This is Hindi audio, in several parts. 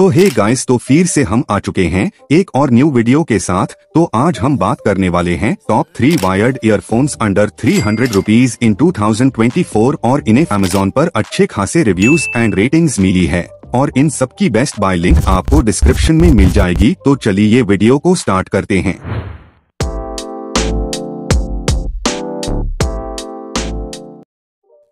तो हे गाइस तो फिर से हम आ चुके हैं एक और न्यू वीडियो के साथ तो आज हम बात करने वाले हैं top three wired earphones under three hundred rupees in two thousand twenty four और इन्हें अमेजोन पर अच्छे खासे रिव्यूज एंड रेटिंग्स मिली है और इन सबकी बेस्ट बाय लिंक आपको डिस्क्रिप्शन में मिल जाएगी तो चलिए वीडियो को स्टार्ट करते हैं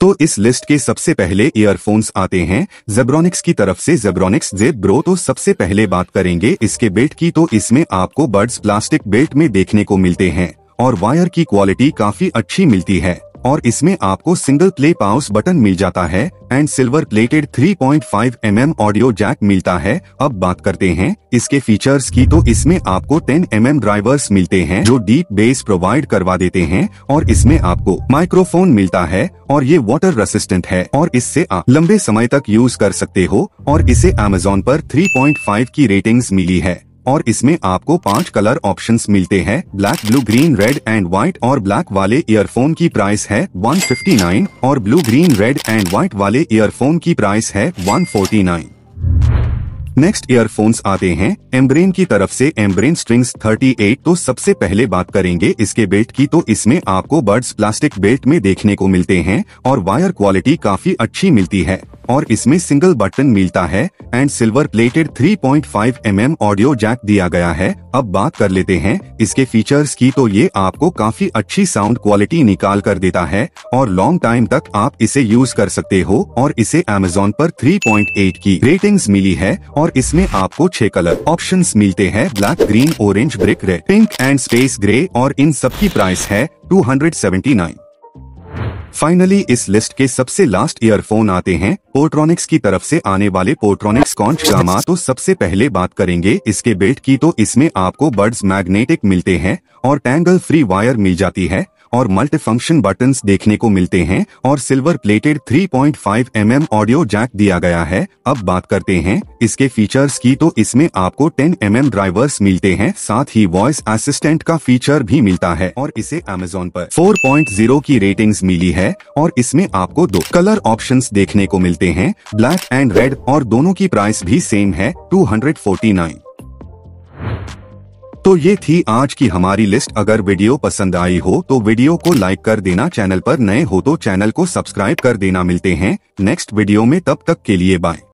तो इस लिस्ट के सबसे पहले ईयरफोन्स आते हैं जेब्रोनिक्स की तरफ से जेब्रोनिक्स जेब ब्रो तो सबसे पहले बात करेंगे इसके बेल्ट की तो इसमें आपको बर्ड्स प्लास्टिक बेल्ट में देखने को मिलते हैं और वायर की क्वालिटी काफी अच्छी मिलती है और इसमें आपको सिंगल प्ले पाउस बटन मिल जाता है and silver plated 3.5 point mm audio jack मिलता है अब बात करते हैं इसके फीचर्स की तो इसमें आपको 10 mm ड्राइवर्स मिलते हैं जो डीप बेस प्रोवाइड करवा देते हैं और इसमें आपको माइक्रोफोन मिलता है और ये वाटर रेसिस्टेंट है और इससे आप लंबे समय तक यूज कर सकते हो और इसे अमेजोन आरोप थ्री की रेटिंग मिली है और इसमें आपको पांच कलर ऑप्शंस मिलते हैं black blue green red and white और ब्लैक वाले ईयरफोन की प्राइस है 159 और blue green red and white वाले ईयरफोन की प्राइस है 149 नेक्स्ट ईयरफोन्स आते हैं एम्ब्रेन की तरफ से एम्ब्रेन स्ट्रिंग्स 38 तो सबसे पहले बात करेंगे इसके बेल्ट की तो इसमें आपको बर्ड्स प्लास्टिक बेल्ट में देखने को मिलते हैं और वायर क्वालिटी काफी अच्छी मिलती है और इसमें सिंगल बटन मिलता है and silver plated 3.5 point mm audio jack दिया गया है अब बात कर लेते हैं इसके फीचर्स की तो ये आपको काफी अच्छी साउंड क्वालिटी निकाल कर देता है और लॉन्ग टाइम तक आप इसे यूज कर सकते हो और इसे अमेजोन पर 3.8 की रेटिंग्स मिली है और इसमें आपको छह कलर ऑप्शन मिलते हैं black green orange brick red pink and space grey और इन सब की प्राइस है नाइन फाइनली इस लिस्ट के सबसे लास्ट ईयरफोन आते हैं पोट्रॉनिक्स की तरफ से आने वाले पोट्रॉनिक्स कॉन्च गामा तो सबसे पहले बात करेंगे इसके बेल्ट की तो इसमें आपको बर्ड्स मैग्नेटिक मिलते हैं और टैंगल फ्री वायर मिल जाती है और मल्टीफंक्शन बटन देखने को मिलते हैं और silver plated 3.5 point mm audio jack दिया गया है अब बात करते हैं इसके फीचर्स की तो इसमें आपको 10 mm ड्राइवर्स मिलते हैं साथ ही वॉइस असिस्टेंट का फीचर भी मिलता है और इसे अमेजोन पर 4.0 की रेटिंग मिली है और इसमें आपको दो कलर ऑप्शन देखने को मिलते हैं ब्लैक एंड रेड और दोनों की प्राइस भी सेम है टू तो ये थी आज की हमारी लिस्ट अगर वीडियो पसंद आई हो तो वीडियो को लाइक कर देना चैनल पर नए हो तो चैनल को सब्सक्राइब कर देना मिलते हैं नेक्स्ट वीडियो में तब तक के लिए बाय